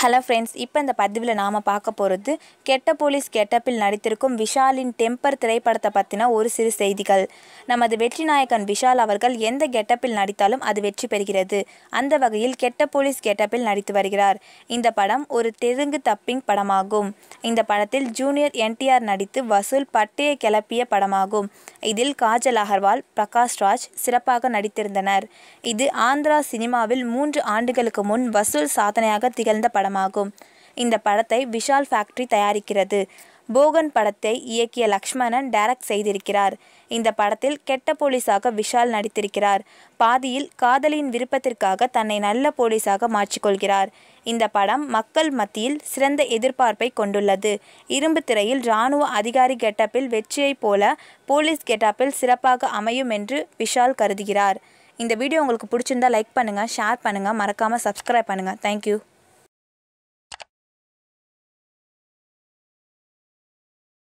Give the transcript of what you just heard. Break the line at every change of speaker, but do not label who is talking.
hello friends இப்போ இந்த பதிவில் நாம் பார்க்க போகிறது கெட்ட போலீஸ் கெட்டப்பில் நடித்திருக்கும் விஷாலின் டெம்பர் திரைப்படத்தை பற்றின ஒரு சிறு செய்திகள் நமது வெற்றி நாயகன் விஷால் அவர்கள் எந்த கெட்டப்பில் நடித்தாலும் அது வெற்றி பெறுகிறது அந்த வகையில் கெட்ட போலீஸ் கெட்டப்பில் நடித்து வருகிறார் இந்த படம் ஒரு தெலுங்கு தப்பிங் படமாகும் இந்த படத்தில் ஜூனியர் என்டிஆர் நடித்து வசூல் பட்டையை கிளப்பிய படமாகும் இதில் காஜல் அகர்வால் பிரகாஷ் ராஜ் சிறப்பாக நடித்திருந்தனர் இது ஆந்திரா சினிமாவில் மூன்று ஆண்டுகளுக்கு முன் வசூல் சாதனையாக திகழ்ந்த படம் படமாகும் இந்த படத்தை விஷால் ஃபேக்ட்ரி தயாரிக்கிறது போகன் படத்தை இயக்கிய லக்ஷ்மணன் டைரக்ட் செய்திருக்கிறார் இந்த படத்தில் கெட்ட போலீஸாக விஷால் நடித்திருக்கிறார் பாதியில் காதலியின் விருப்பத்திற்காக தன்னை நல்ல போலீஸாக மாற்றிக்கொள்கிறார் இந்த படம் மக்கள் மத்தியில் சிறந்த எதிர்பார்ப்பை கொண்டுள்ளது இரும்பு திரையில் இராணுவ அதிகாரி கெட்டப்பில் வெற்றியைப் போல போலீஸ் கெட்டப்பில் சிறப்பாக அமையும் என்று விஷால் கருதுகிறார் இந்த வீடியோ உங்களுக்கு பிடிச்சிருந்தா லைக் பண்ணுங்கள் ஷேர் பண்ணுங்கள் மறக்காமல் சப்ஸ்கிரைப் பண்ணுங்கள் தேங்க்யூ